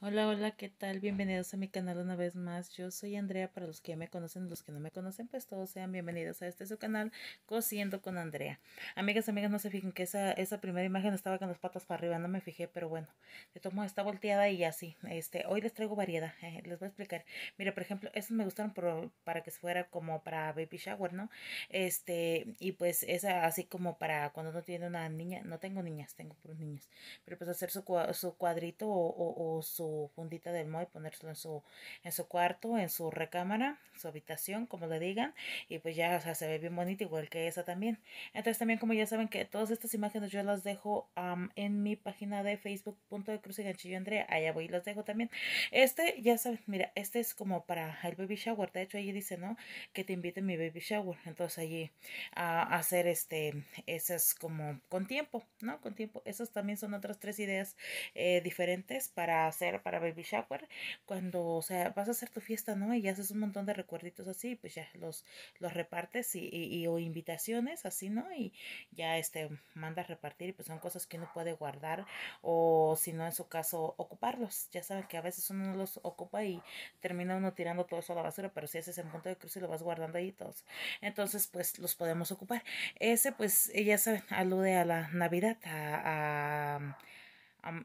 Hola, hola, ¿qué tal? Bienvenidos a mi canal una vez más. Yo soy Andrea, para los que ya me conocen, los que no me conocen, pues todos sean bienvenidos a este su canal, Cociendo con Andrea. Amigas, amigas, no se fijen que esa, esa primera imagen estaba con las patas para arriba, no me fijé, pero bueno, de tomo está volteada y así. Este, hoy les traigo variedad, eh, les voy a explicar. Mira, por ejemplo, esas me gustaron para que fuera como para baby shower, ¿no? Este, y pues esa así como para cuando no tiene una niña, no tengo niñas, tengo puros niños, pero pues hacer su, cuadrito o su fundita del Moy, ponérselo en su, en su cuarto, en su recámara, su habitación, como le digan, y pues ya se ve bien bonito, igual que esa también. Entonces también como ya saben que todas estas imágenes yo las dejo en mi página de Facebook, punto de cruce ganchillo Andrea, allá voy y las dejo también. Este, ya saben, mira, este es como para el baby shower, de hecho allí dice, ¿no? Que te invite mi baby shower, entonces allí a, hacer este, esas como con tiempo, ¿no? Con tiempo, esas también son otras tres ideas eh, diferentes para hacer para baby shower, cuando, o sea, vas a hacer tu fiesta, ¿no? Y haces un montón de recuerditos así, pues ya los, los repartes y, o invitaciones así, ¿no? Y ya este, mandas repartir y pues son cosas que uno puede guardar o si no, en su caso, ocuparlos. Ya saben que a veces uno los ocupa y termina uno tirando todo eso a la basura, pero si haces el punto de cruz y lo vas guardando ahí todos. Entonces, pues los podemos ocupar. Ese, pues, ya saben, alude a la Navidad, a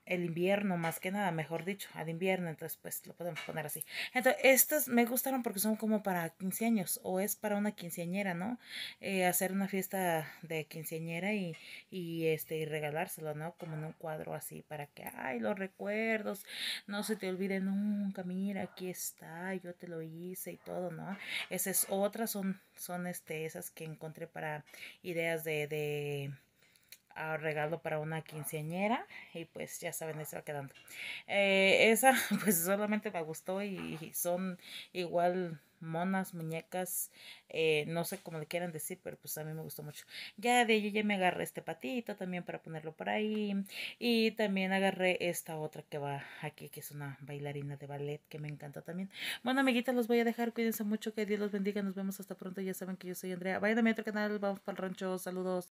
el invierno más que nada, mejor dicho, al invierno, entonces pues lo podemos poner así. Entonces, estas me gustaron porque son como para 15 años o es para una quinceañera, ¿no? Eh, hacer una fiesta de quinceañera y, este y regalárselo, ¿no? Como en un cuadro así para que, ay, los recuerdos, no se te olvide nunca, mira, aquí está, yo te lo hice y todo, ¿no? Esas otras son, son este, esas que encontré para ideas de, de Ah, regalo para una quinceañera y pues ya saben, ahí se va quedando. Eh, esa pues solamente me gustó y, son igual monas, muñecas, eh, no sé cómo le quieran decir, pero pues a mí me gustó mucho. Ya de ello ya me agarré este patito también para ponerlo por ahí. Y también agarré esta otra que va aquí, que es una bailarina de ballet que me encanta también. Bueno, amiguitas, los voy a dejar. Cuídense mucho, que Dios los bendiga. Nos vemos hasta pronto. Ya saben que yo soy Andrea. Vayan a mi otro canal, vamos para el rancho. Saludos.